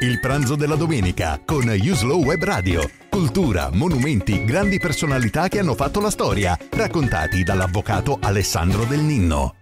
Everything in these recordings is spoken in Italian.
Il pranzo della domenica con Uslow Web Radio. Cultura, monumenti, grandi personalità che hanno fatto la storia, raccontati dall'avvocato Alessandro Del Ninno.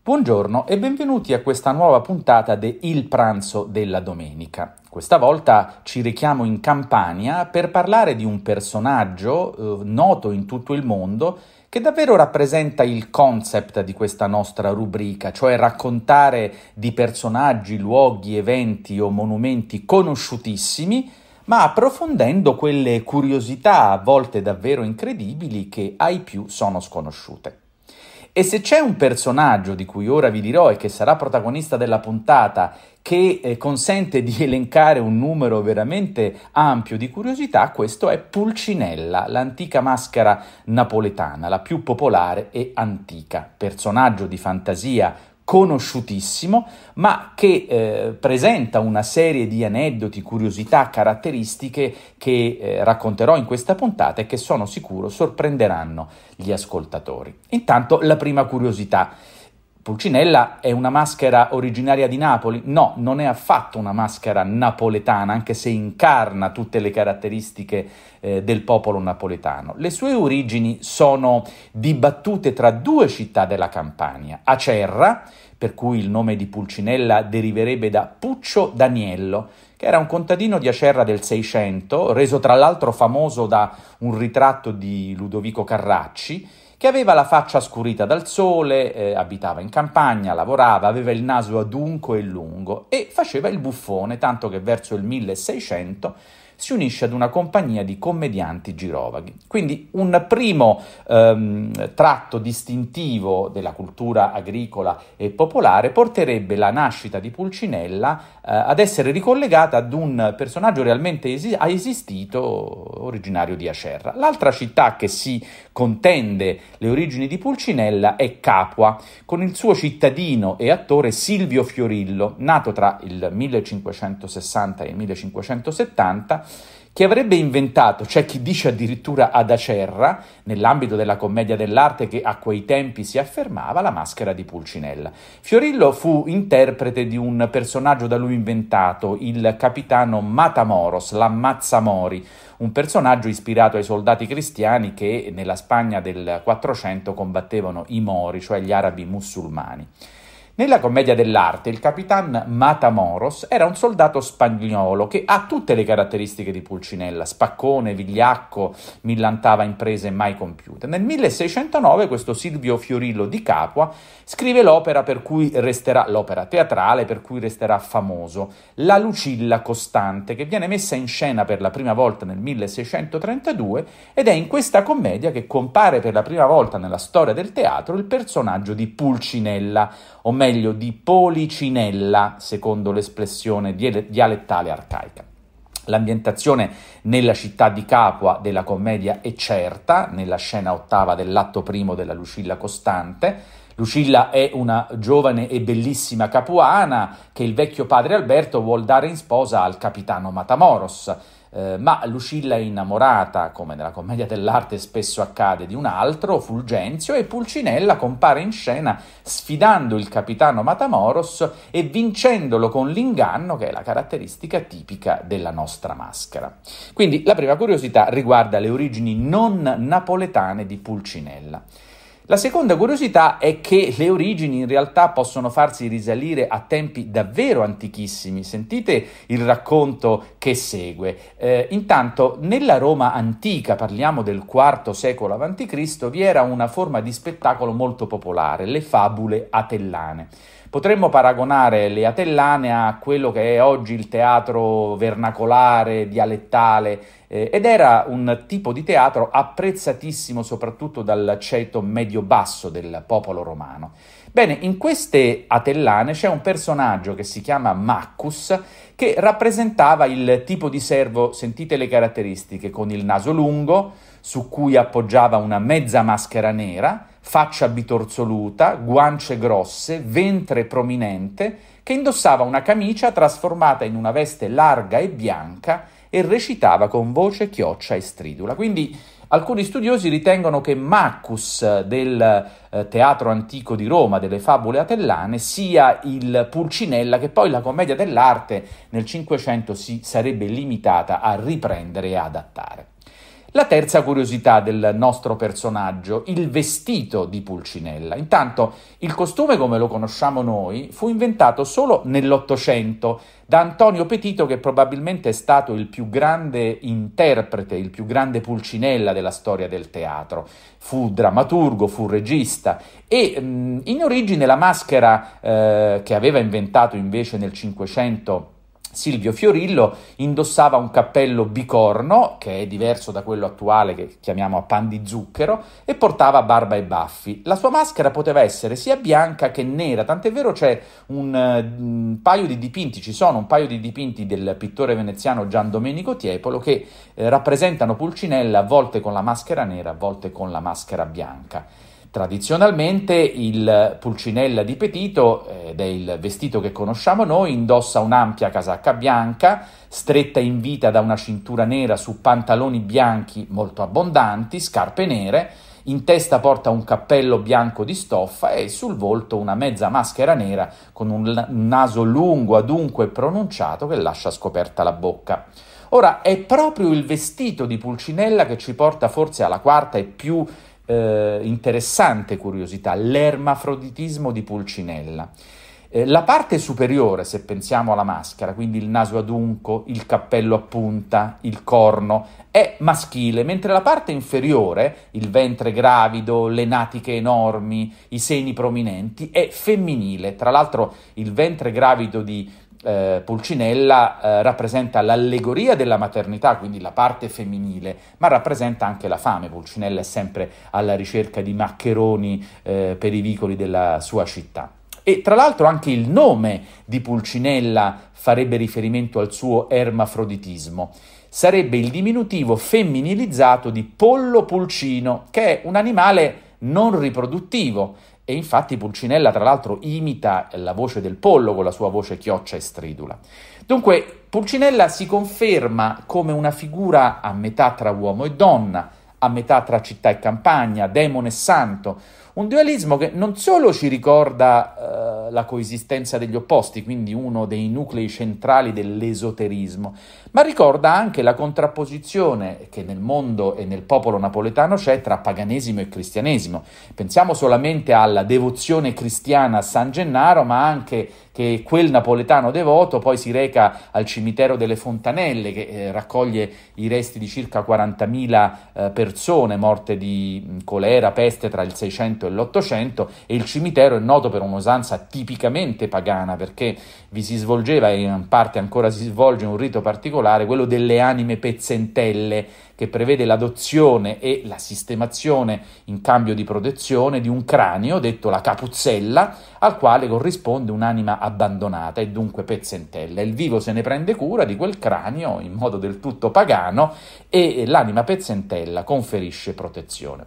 Buongiorno e benvenuti a questa nuova puntata de Il pranzo della domenica. Questa volta ci richiamo in Campania per parlare di un personaggio eh, noto in tutto il mondo che davvero rappresenta il concept di questa nostra rubrica, cioè raccontare di personaggi, luoghi, eventi o monumenti conosciutissimi, ma approfondendo quelle curiosità a volte davvero incredibili che ai più sono sconosciute. E se c'è un personaggio di cui ora vi dirò e che sarà protagonista della puntata che eh, consente di elencare un numero veramente ampio di curiosità, questo è Pulcinella, l'antica maschera napoletana, la più popolare e antica, personaggio di fantasia conosciutissimo, ma che eh, presenta una serie di aneddoti, curiosità, caratteristiche che eh, racconterò in questa puntata e che sono sicuro sorprenderanno gli ascoltatori. Intanto la prima curiosità. Pulcinella è una maschera originaria di Napoli? No, non è affatto una maschera napoletana, anche se incarna tutte le caratteristiche eh, del popolo napoletano. Le sue origini sono dibattute tra due città della Campania, Acerra, per cui il nome di Pulcinella deriverebbe da Puccio Daniello, che era un contadino di Acerra del Seicento, reso tra l'altro famoso da un ritratto di Ludovico Carracci, che aveva la faccia scurita dal sole, eh, abitava in campagna, lavorava, aveva il naso adunco e lungo e faceva il buffone, tanto che verso il 1600 si unisce ad una compagnia di commedianti girovaghi. Quindi un primo ehm, tratto distintivo della cultura agricola e popolare porterebbe la nascita di Pulcinella eh, ad essere ricollegata ad un personaggio realmente esi- esistito, originario di Acerra. L'altra città che si contende le origini di Pulcinella è Capua, con il suo cittadino e attore Silvio Fiorillo, nato tra il 1560 e il 1570, che avrebbe inventato, c'è cioè chi dice addirittura ad Acerra, nell'ambito della commedia dell'arte che a quei tempi si affermava, la maschera di Pulcinella. Fiorillo fu interprete di un personaggio da lui inventato, il capitano Matamoros, l'ammazzamori, un personaggio ispirato ai soldati cristiani che nella Spagna del 400 combattevano i mori, cioè gli arabi musulmani. Nella commedia dell'arte il capitan Matamoros era un soldato spagnolo che ha tutte le caratteristiche di Pulcinella, spaccone, vigliacco, millantava imprese mai compiute. Nel 1609 questo Silvio Fiorillo di Capua scrive l'opera per cui resterà l'opera teatrale per cui resterà famoso, La Lucilla costante, che viene messa in scena per la prima volta nel 1632 ed è in questa commedia che compare per la prima volta nella storia del teatro il personaggio di Pulcinella, o meglio meglio di policinella, secondo l'espressione dialettale arcaica. L'ambientazione nella città di Capua della commedia è certa, nella scena ottava dell'atto primo della Lucilla Costante. Lucilla è una giovane e bellissima capuana che il vecchio padre Alberto vuol dare in sposa al capitano Matamoros. Eh, ma Lucilla è innamorata, come nella commedia dell'arte spesso accade, di un altro, Fulgenzio, e Pulcinella compare in scena sfidando il capitano Matamoros e vincendolo con l'inganno, che è la caratteristica tipica della nostra maschera. Quindi la prima curiosità riguarda le origini non napoletane di Pulcinella. La seconda curiosità è che le origini in realtà possono farsi risalire a tempi davvero antichissimi. Sentite il racconto che segue. Eh, intanto, nella Roma antica, parliamo del IV secolo a.C., vi era una forma di spettacolo molto popolare, le fabule atellane. Potremmo paragonare le Atellane a quello che è oggi il teatro vernacolare, dialettale, eh, ed era un tipo di teatro apprezzatissimo soprattutto dal ceto medio-basso del popolo romano. Bene, in queste Atellane c'è un personaggio che si chiama Maccus, che rappresentava il tipo di servo, sentite le caratteristiche, con il naso lungo, su cui appoggiava una mezza maschera nera, faccia bitorzoluta, guance grosse, ventre prominente, che indossava una camicia trasformata in una veste larga e bianca e recitava con voce chioccia e stridula. Quindi alcuni studiosi ritengono che Maccus del eh, teatro antico di Roma, delle favole atellane, sia il Pulcinella che poi la commedia dell'arte nel Cinquecento si sarebbe limitata a riprendere e adattare. La terza curiosità del nostro personaggio, il vestito di Pulcinella. Intanto, il costume come lo conosciamo noi fu inventato solo nell'Ottocento da Antonio Petito, che probabilmente è stato il più grande interprete, il più grande Pulcinella della storia del teatro. Fu drammaturgo, fu regista e mh, mm, in origine la maschera eh, che aveva inventato invece nel Cinquecento Silvio Fiorillo indossava un cappello bicorno, che è diverso da quello attuale che chiamiamo a pan di zucchero, e portava barba e baffi. La sua maschera poteva essere sia bianca che nera, tant'è vero c'è un, un mm, paio di dipinti, ci sono un paio di dipinti del pittore veneziano Gian Domenico Tiepolo che eh, rappresentano Pulcinella a volte con la maschera nera, a volte con la maschera bianca. Tradizionalmente il pulcinella di Petito, eh, ed è il vestito che conosciamo noi, indossa un'ampia casacca bianca, stretta in vita da una cintura nera su pantaloni bianchi molto abbondanti, scarpe nere, in testa porta un cappello bianco di stoffa e sul volto una mezza maschera nera con un naso lungo, adunco pronunciato che lascia scoperta la bocca. Ora, è proprio il vestito di Pulcinella che ci porta forse alla quarta e più eh, interessante curiosità, l'ermafroditismo di Pulcinella. Eh, la parte superiore, se pensiamo alla maschera, quindi il naso adunco, il cappello a punta, il corno, è maschile, mentre la parte inferiore, il ventre gravido, le natiche enormi, i seni prominenti, è femminile. Tra l'altro il ventre gravido di eh, Pulcinella eh, rappresenta l'allegoria della maternità, quindi la parte femminile, ma rappresenta anche la fame. Pulcinella è sempre alla ricerca di maccheroni eh, per i vicoli della sua città. E tra l'altro anche il nome di Pulcinella farebbe riferimento al suo ermafroditismo. Sarebbe il diminutivo femminilizzato di pollo pulcino, che è un animale non riproduttivo, e infatti Pulcinella, tra l'altro, imita la voce del pollo con la sua voce chioccia e stridula. Dunque, Pulcinella si conferma come una figura a metà tra uomo e donna, a metà tra città e campagna, demone e santo, un dualismo che non solo ci ricorda eh, la coesistenza degli opposti, quindi uno dei nuclei centrali dell'esoterismo, ma ricorda anche la contrapposizione che nel mondo e nel popolo napoletano c'è tra paganesimo e cristianesimo. Pensiamo solamente alla devozione cristiana a San Gennaro, ma anche che quel napoletano devoto poi si reca al cimitero delle Fontanelle che eh, raccoglie i resti di circa 40.000 eh, persone morte di mm, colera, peste tra il 600 e e l'Ottocento e il cimitero è noto per un'usanza tipicamente pagana perché vi si svolgeva e in parte ancora si svolge un rito particolare, quello delle anime pezzentelle, che prevede l'adozione e la sistemazione in cambio di protezione di un cranio, detto la capuzzella, al quale corrisponde un'anima abbandonata e dunque pezzentella. Il vivo se ne prende cura di quel cranio in modo del tutto pagano e l'anima pezzentella conferisce protezione.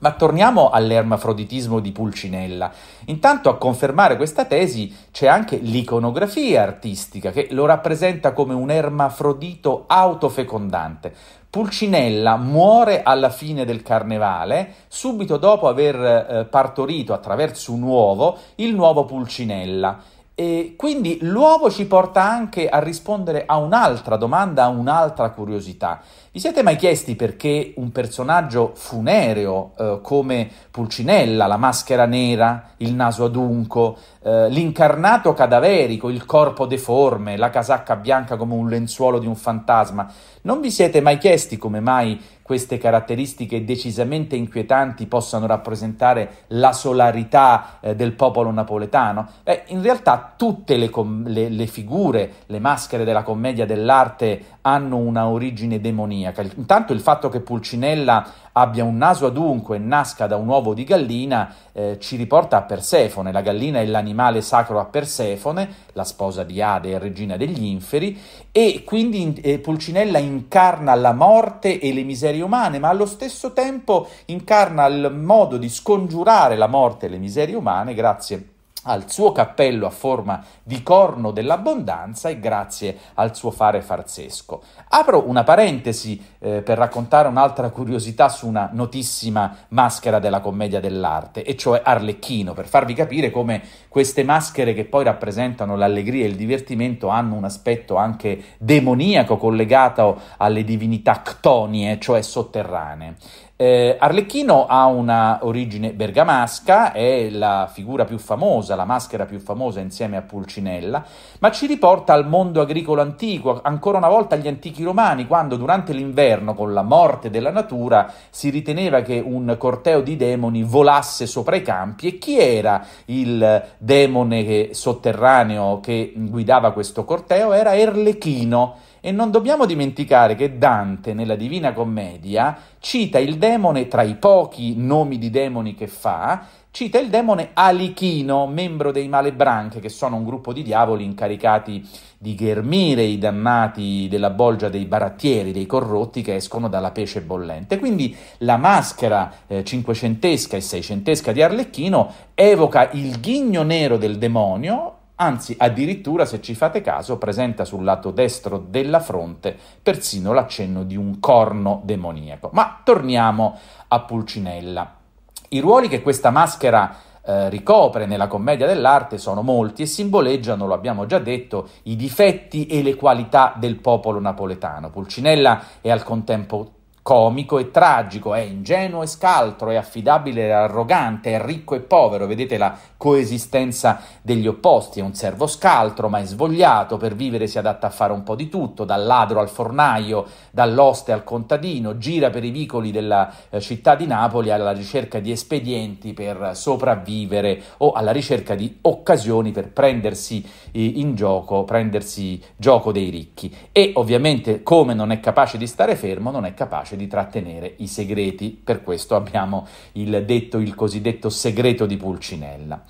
Ma torniamo all'ermafroditismo di Pulcinella. Intanto a confermare questa tesi c'è anche l'iconografia artistica che lo rappresenta come un ermafrodito autofecondante. Pulcinella muore alla fine del carnevale, subito dopo aver eh, partorito attraverso un uovo il nuovo Pulcinella e quindi l'uovo ci porta anche a rispondere a un'altra domanda, a un'altra curiosità. Vi siete mai chiesti perché un personaggio funereo eh, come Pulcinella, la maschera nera, il naso adunco, eh, l'incarnato cadaverico, il corpo deforme, la casacca bianca come un lenzuolo di un fantasma, non vi siete mai chiesti come mai queste caratteristiche decisamente inquietanti possano rappresentare la solarità eh, del popolo napoletano? Beh, in realtà tutte le, com- le, le figure, le maschere della commedia dell'arte hanno una origine demoniaca. Intanto il fatto che Pulcinella abbia un naso adunco e nasca da un uovo di gallina eh, ci riporta a Persefone. La gallina è l'animale sacro a Persefone, la sposa di Ade e regina degli inferi, e quindi eh, Pulcinella incarna la morte e le miserie umane, ma allo stesso tempo incarna il modo di scongiurare la morte e le miserie umane grazie a al suo cappello a forma di corno dell'abbondanza e grazie al suo fare farzesco. Apro una parentesi eh, per raccontare un'altra curiosità su una notissima maschera della commedia dell'arte, e cioè Arlecchino, per farvi capire come queste maschere che poi rappresentano l'allegria e il divertimento hanno un aspetto anche demoniaco collegato alle divinità ctonie, cioè sotterranee. Eh, Arlecchino ha una origine bergamasca, è la figura più famosa, la maschera più famosa insieme a Pulcinella, ma ci riporta al mondo agricolo antico, ancora una volta agli antichi romani, quando durante l'inverno, con la morte della natura, si riteneva che un corteo di demoni volasse sopra i campi e chi era il demone sotterraneo che guidava questo corteo? Era Erlechino e non dobbiamo dimenticare che Dante nella Divina Commedia cita il demone tra i pochi nomi di demoni che fa, cita il demone Alichino, membro dei Malebranche, che sono un gruppo di diavoli incaricati di ghermire i dannati della bolgia dei barattieri, dei corrotti che escono dalla pece bollente. Quindi la maschera eh, cinquecentesca e seicentesca di Arlecchino evoca il ghigno nero del demonio anzi addirittura se ci fate caso presenta sul lato destro della fronte persino l'accenno di un corno demoniaco. Ma torniamo a Pulcinella. I ruoli che questa maschera eh, ricopre nella commedia dell'arte sono molti e simboleggiano, lo abbiamo già detto, i difetti e le qualità del popolo napoletano. Pulcinella è al contempo comico e tragico, è ingenuo e scaltro, è affidabile e arrogante, è ricco e povero, vedete la coesistenza degli opposti, è un servo scaltro ma è svogliato, per vivere si adatta a fare un po' di tutto, dal ladro al fornaio, dall'oste al contadino, gira per i vicoli della eh, città di Napoli alla ricerca di espedienti per sopravvivere o alla ricerca di occasioni per prendersi eh, in gioco, prendersi gioco dei ricchi e ovviamente come non è capace di stare fermo non è capace capace di trattenere i segreti, per questo abbiamo il, detto, il cosiddetto segreto di Pulcinella.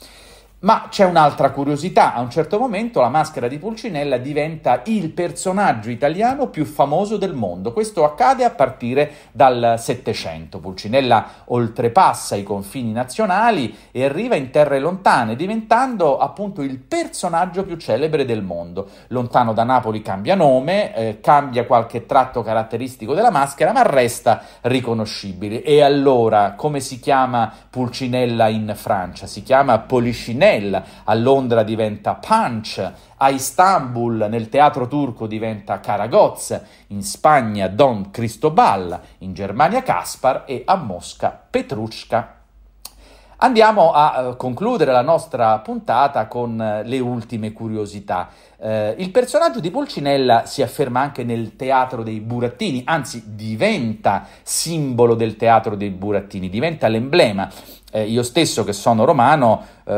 Ma c'è un'altra curiosità, a un certo momento la maschera di Pulcinella diventa il personaggio italiano più famoso del mondo. Questo accade a partire dal Settecento. Pulcinella oltrepassa i confini nazionali e arriva in terre lontane, diventando appunto il personaggio più celebre del mondo. Lontano da Napoli cambia nome, eh, cambia qualche tratto caratteristico della maschera, ma resta riconoscibile. E allora, come si chiama Pulcinella in Francia? Si chiama Policinella Chanel, a Londra diventa Punch, a Istanbul nel teatro turco diventa Karagoz, in Spagna Don Cristobal, in Germania Kaspar e a Mosca Petrushka. Andiamo a eh, concludere la nostra puntata con eh, le ultime curiosità. Eh, il personaggio di Pulcinella si afferma anche nel teatro dei burattini, anzi diventa simbolo del teatro dei burattini, diventa l'emblema. Eh, io stesso che sono romano eh,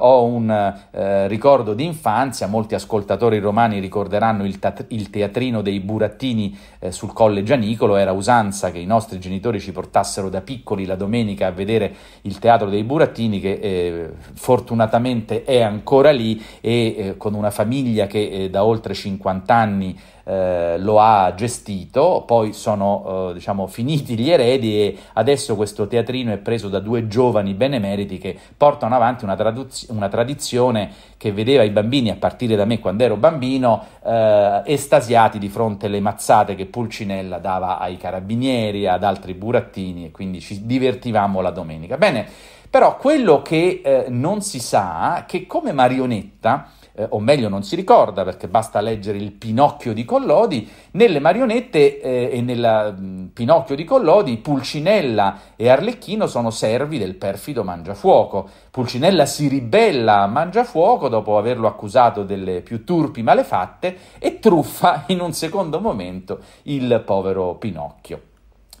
ho un eh, ricordo di infanzia, molti ascoltatori romani ricorderanno il, tat- il teatrino dei burattini eh, sul Colle Gianicolo, era usanza che i nostri genitori ci portassero da piccoli la domenica a vedere il teatro dei burattini che eh, fortunatamente è ancora lì e eh, con una famiglia che da oltre 50 anni eh, lo ha gestito, poi sono eh, diciamo, finiti gli eredi e adesso questo teatrino è preso da due giovani giovani benemeriti che portano avanti una, traduz- una tradizione che vedeva i bambini, a partire da me quando ero bambino, eh, estasiati di fronte alle mazzate che Pulcinella dava ai carabinieri, ad altri burattini e quindi ci divertivamo la domenica. Bene, però quello che eh, non si sa è che come marionetta eh, o meglio non si ricorda perché basta leggere il Pinocchio di Collodi, nelle marionette eh, e nel mm, Pinocchio di Collodi Pulcinella e Arlecchino sono servi del perfido Mangiafuoco. Pulcinella si ribella a Mangiafuoco dopo averlo accusato delle più turpi malefatte e truffa in un secondo momento il povero Pinocchio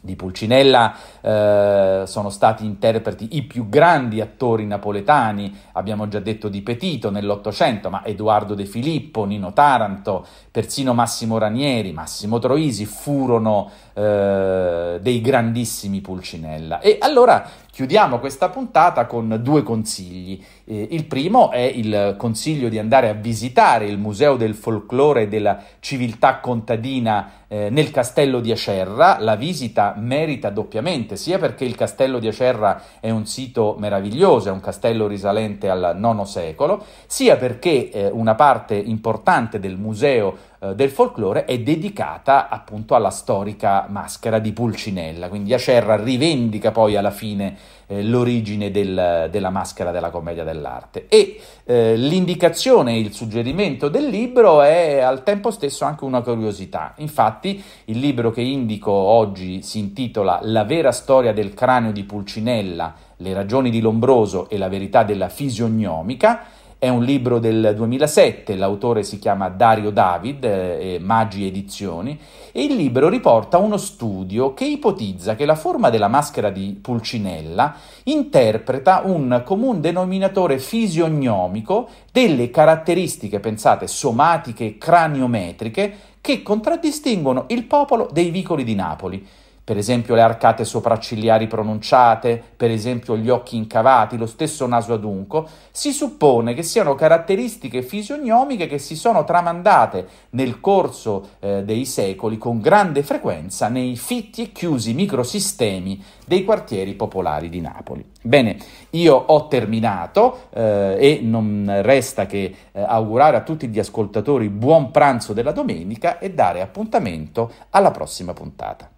di Pulcinella eh, sono stati interpreti i più grandi attori napoletani, abbiamo già detto di Petito nell'Ottocento, ma Edoardo De Filippo, Nino Taranto, persino Massimo Ranieri, Massimo Troisi furono eh, dei grandissimi Pulcinella. E allora Chiudiamo questa puntata con due consigli. Eh, il primo è il consiglio di andare a visitare il Museo del Folklore e della Civiltà Contadina eh, nel Castello di Acerra. La visita merita doppiamente, sia perché il Castello di Acerra è un sito meraviglioso, è un castello risalente al IX secolo, sia perché eh, una parte importante del museo eh, del folklore è dedicata appunto alla storica maschera di Pulcinella, quindi Acerra rivendica poi alla fine eh, l'origine del, della maschera della commedia dell'arte e eh, l'indicazione, il suggerimento del libro è al tempo stesso anche una curiosità, infatti il libro che indico oggi si intitola La vera storia del cranio di Pulcinella, le ragioni di Lombroso e la verità della fisionomica, è un libro del 2007, l'autore si chiama Dario David, eh, Maggi Edizioni, e il libro riporta uno studio che ipotizza che la forma della maschera di Pulcinella interpreta un comune denominatore fisiognomico delle caratteristiche, pensate, somatiche e craniometriche che contraddistinguono il popolo dei vicoli di Napoli per esempio le arcate sopraccigliari pronunciate, per esempio gli occhi incavati, lo stesso naso adunco, si suppone che siano caratteristiche fisionomiche che si sono tramandate nel corso eh, dei secoli con grande frequenza nei fitti e chiusi microsistemi dei quartieri popolari di Napoli. Bene, io ho terminato eh, e non resta che eh, augurare a tutti gli ascoltatori buon pranzo della domenica e dare appuntamento alla prossima puntata.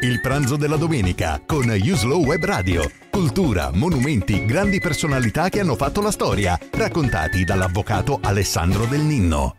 Il pranzo della domenica con Uslow Web Radio. Cultura, monumenti, grandi personalità che hanno fatto la storia, raccontati dall'avvocato Alessandro Del Ninno.